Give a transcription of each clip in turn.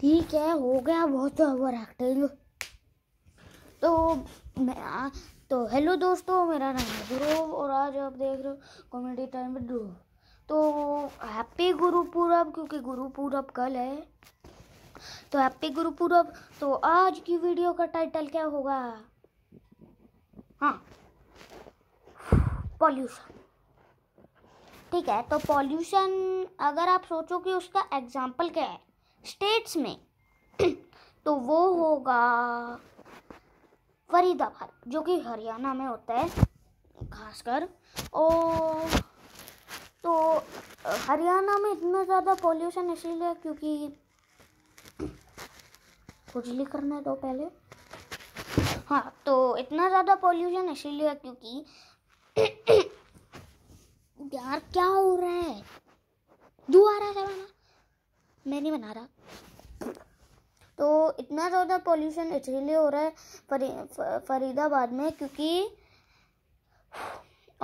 ठीक है हो गया बहुत ओवर एक्टिंग तो मैं तो हेलो दोस्तों मेरा नाम है ध्रुव और आज आप देख रहे हो कॉमेडी टाइम में ध्रुव तो हैप्पी गुरु पूरब क्योंकि गुरु पूरब कल है तो हैप्पी गुरु पूरब तो आज की वीडियो का टाइटल क्या होगा हाँ पॉल्यूशन ठीक है तो पॉल्यूशन अगर आप सोचो कि उसका एग्जाम्पल क्या है स्टेट्स में तो वो होगा फरीदाबाद जो कि हरियाणा में होता है खासकर और तो हरियाणा में इतना ज़्यादा पॉल्यूशन इसीलिए क्योंकि कुछ लिख करना है तो पहले हाँ तो इतना ज़्यादा पॉल्यूशन इसीलिए क्योंकि यार क्या हो रहा है आ रहा है बना मैं नहीं बना रहा तो इतना ज़्यादा पोल्यूशन इसलिए हो रहा है फरी, फरीदाबाद में क्योंकि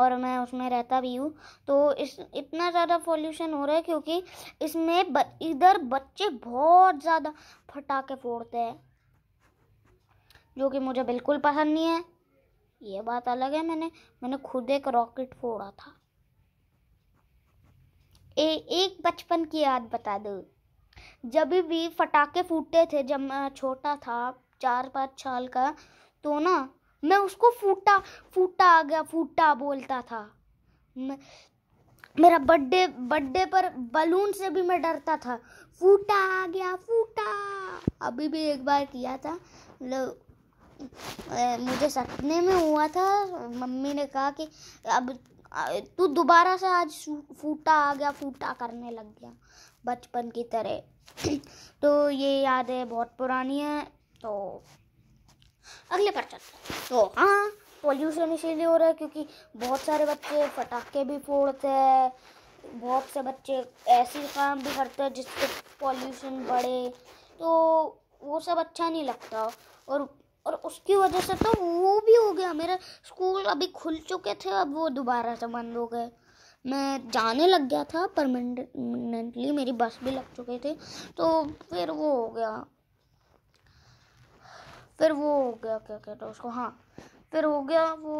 और मैं उसमें रहता भी हूँ तो इस इतना ज़्यादा पोल्यूशन हो रहा है क्योंकि इसमें ब, इधर बच्चे बहुत ज़्यादा फटाके फोड़ते हैं जो कि मुझे बिल्कुल पसंद नहीं है ये बात अलग है मैंने मैंने खुद एक रॉकेट फोड़ा था ए, एक बचपन की याद बता दूँ जब भी फटाके फूटते थे जब मैं छोटा था चार पाँच साल का तो ना मैं उसको फूटा फूटा आ गया फूटा बोलता था मैं मेरा बर्थडे बर्थडे पर बलून से भी मैं डरता था फूटा आ गया फूटा अभी भी एक बार किया था मतलब मुझे सपने में हुआ था मम्मी ने कहा कि अब तू दोबारा से आज फूटा आ गया फूटा करने लग गया बचपन की तरह तो ये यादें बहुत पुरानी है तो अगले पर चलते तो हाँ पोल्यूशन इसीलिए हो रहा है क्योंकि बहुत सारे बच्चे पटाखे भी फोड़ते हैं बहुत से बच्चे ऐसे काम भी करते हैं जिससे पॉल्यूशन बढ़े तो वो सब अच्छा नहीं लगता और और उसकी वजह से तो वो भी हो गया मेरे स्कूल अभी खुल चुके थे अब वो दोबारा से बंद हो गए मैं जाने लग गया था परमानेंटली मेरी बस भी लग चुकी थी तो फिर वो हो गया फिर वो हो गया क्या कहते तो उसको हाँ फिर हो गया वो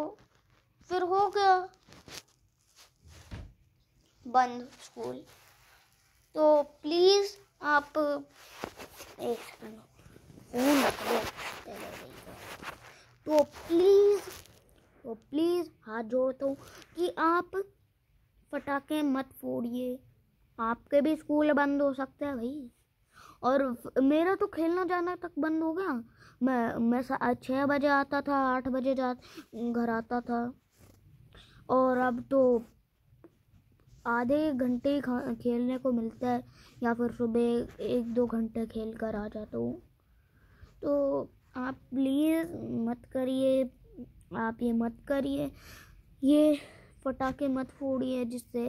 फिर हो गया बंद स्कूल तो प्लीज़ आप एक सेकंड फोन रख दो तो प्लीज़ तो प्लीज़ हाथ जोड़ता हूँ कि आप पटाखे मत फोड़िए आपके भी स्कूल बंद हो सकते हैं भाई और मेरा तो खेलना जाना तक बंद हो गया मैं मैं छः बजे आता था आठ बजे जा घर आता था और अब तो आधे घंटे खेलने को मिलता है या फिर सुबह एक दो घंटे खेल कर आ जाता हूँ तो आप प्लीज़ मत करिए आप ये मत करिए ये पटाखे मत फोड़िए जिससे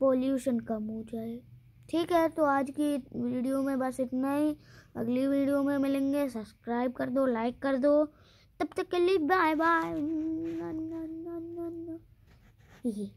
पोल्यूशन कम हो जाए ठीक है तो आज की वीडियो में बस इतना ही अगली वीडियो में मिलेंगे सब्सक्राइब कर दो लाइक कर दो तब तक के लिए बाय बाय